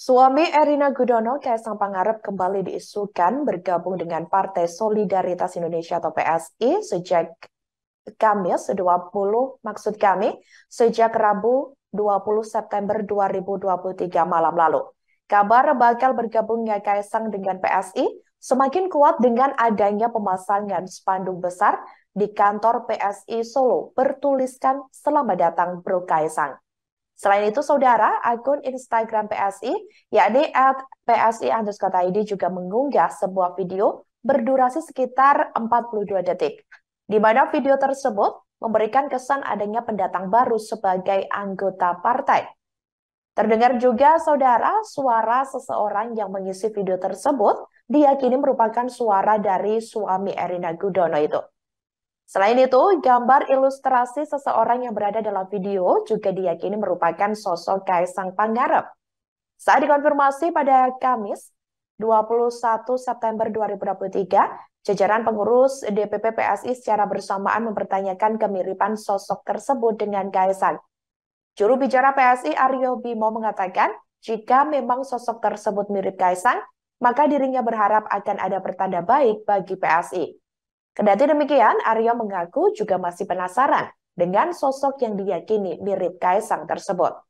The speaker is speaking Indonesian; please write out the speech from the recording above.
Suami Erina Gudono, Kaisang Pangarep kembali diisukan bergabung dengan Partai Solidaritas Indonesia atau PSI sejak Kamis ya, 20, maksud kami, sejak Rabu 20 September 2023 malam lalu. Kabar bakal bergabungnya Kaisang dengan PSI semakin kuat dengan adanya pemasangan spanduk besar di kantor PSI Solo bertuliskan selamat datang Bro Kaisang. Selain itu, saudara, akun Instagram PSI, yakni at PSI underscore ID juga mengunggah sebuah video berdurasi sekitar 42 detik, di mana video tersebut memberikan kesan adanya pendatang baru sebagai anggota partai. Terdengar juga, saudara, suara seseorang yang mengisi video tersebut diyakini merupakan suara dari suami Erina Gudono itu. Selain itu, gambar ilustrasi seseorang yang berada dalam video juga diyakini merupakan sosok Kaisang Pangarep. Saat dikonfirmasi pada Kamis, 21 September 2023, jajaran pengurus DPP PSI secara bersamaan mempertanyakan kemiripan sosok tersebut dengan Kaisang. Juru bicara PSI Aryo Bimo mengatakan, jika memang sosok tersebut mirip Kaisang, maka dirinya berharap akan ada pertanda baik bagi PSI. Kendati demikian, Aryo mengaku juga masih penasaran dengan sosok yang diyakini mirip Kaisang tersebut.